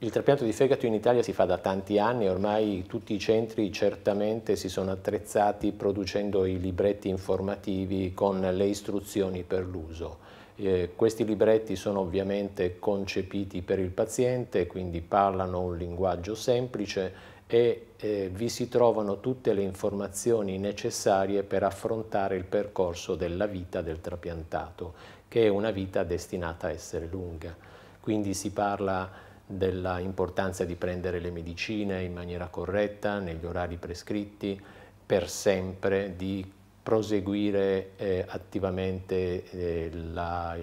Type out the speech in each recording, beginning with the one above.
Il trapianto di fegato in Italia si fa da tanti anni, ormai tutti i centri certamente si sono attrezzati producendo i libretti informativi con le istruzioni per l'uso. Eh, questi libretti sono ovviamente concepiti per il paziente, quindi parlano un linguaggio semplice e eh, vi si trovano tutte le informazioni necessarie per affrontare il percorso della vita del trapiantato, che è una vita destinata a essere lunga. Quindi si parla della importanza di prendere le medicine in maniera corretta, negli orari prescritti, per sempre, di proseguire eh, attivamente eh, la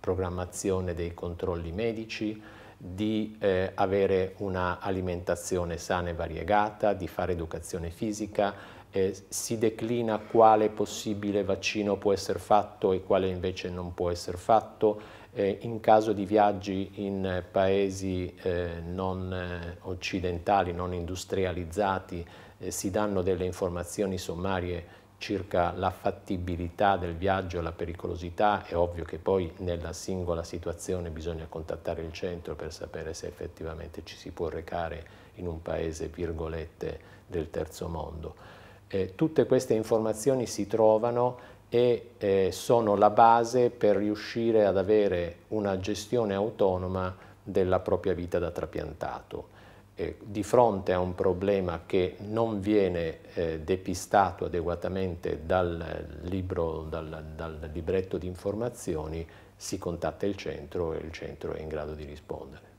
programmazione dei controlli medici, di eh, avere un'alimentazione sana e variegata, di fare educazione fisica, eh, si declina quale possibile vaccino può essere fatto e quale invece non può essere fatto eh, in caso di viaggi in paesi eh, non eh, occidentali, non industrializzati, eh, si danno delle informazioni sommarie circa la fattibilità del viaggio, la pericolosità, è ovvio che poi nella singola situazione bisogna contattare il centro per sapere se effettivamente ci si può recare in un paese, virgolette, del terzo mondo. Eh, tutte queste informazioni si trovano e eh, sono la base per riuscire ad avere una gestione autonoma della propria vita da trapiantato. Eh, di fronte a un problema che non viene eh, depistato adeguatamente dal, libro, dal, dal libretto di informazioni, si contatta il centro e il centro è in grado di rispondere.